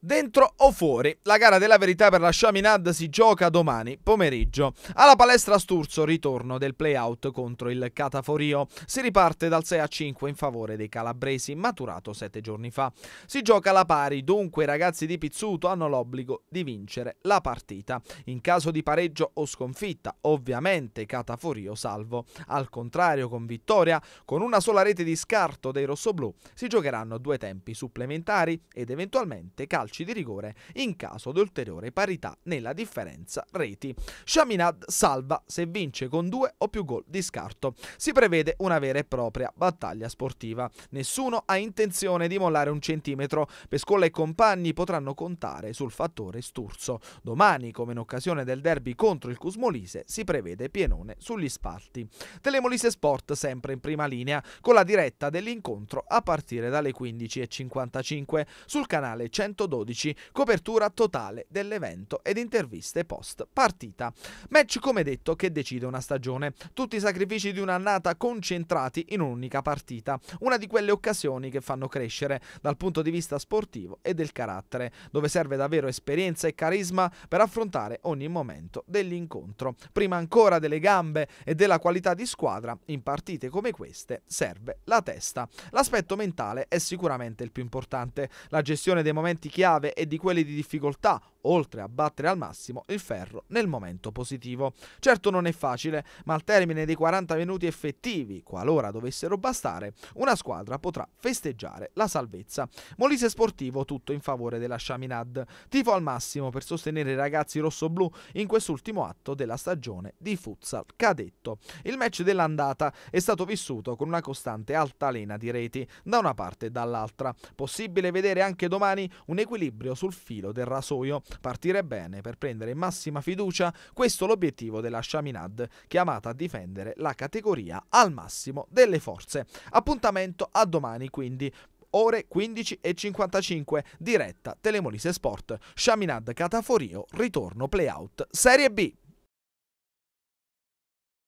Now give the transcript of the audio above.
Dentro o fuori? La gara della verità per la Chaminade si gioca domani pomeriggio. Alla palestra Sturzo ritorno del play-out contro il Cataforio. Si riparte dal 6 a 5 in favore dei calabresi, maturato 7 giorni fa. Si gioca la pari, dunque i ragazzi di Pizzuto hanno l'obbligo di vincere la partita. In caso di pareggio o sconfitta, ovviamente Cataforio salvo. Al contrario, con vittoria, con una sola rete di scarto dei rossoblù, si giocheranno due tempi supplementari ed eventualmente calcio calci di rigore in caso di ulteriore parità nella differenza reti. Chaminade salva se vince con due o più gol di scarto. Si prevede una vera e propria battaglia sportiva. Nessuno ha intenzione di mollare un centimetro. Pescolla e compagni potranno contare sul fattore sturzo. Domani, come in occasione del derby contro il Cusmolise, si prevede pienone sugli spalti. Telemolise Sport sempre in prima linea con la diretta dell'incontro a partire dalle 15.55 sul canale 112 12, copertura totale dell'evento ed interviste post partita. Match come detto che decide una stagione, tutti i sacrifici di un'annata concentrati in un'unica partita, una di quelle occasioni che fanno crescere dal punto di vista sportivo e del carattere, dove serve davvero esperienza e carisma per affrontare ogni momento dell'incontro. Prima ancora delle gambe e della qualità di squadra, in partite come queste serve la testa. L'aspetto mentale è sicuramente il più importante, la gestione dei momenti chiave chiave e di quelli di difficoltà, oltre a battere al massimo il ferro nel momento positivo. Certo non è facile, ma al termine dei 40 minuti effettivi, qualora dovessero bastare, una squadra potrà festeggiare la salvezza. Molise Sportivo tutto in favore della Chaminade. Tifo al massimo per sostenere i ragazzi rossoblù in quest'ultimo atto della stagione di futsal cadetto. Il match dell'andata è stato vissuto con una costante altalena di reti da una parte e dall'altra. Possibile vedere anche domani un equilibrio equilibrio sul filo del rasoio, partire bene per prendere in massima fiducia, questo è l'obiettivo della Chaminade, chiamata a difendere la categoria al massimo delle forze. Appuntamento a domani quindi ore 15.55, diretta Telemolise Sport. Chaminade Cataforio, ritorno playout Serie B.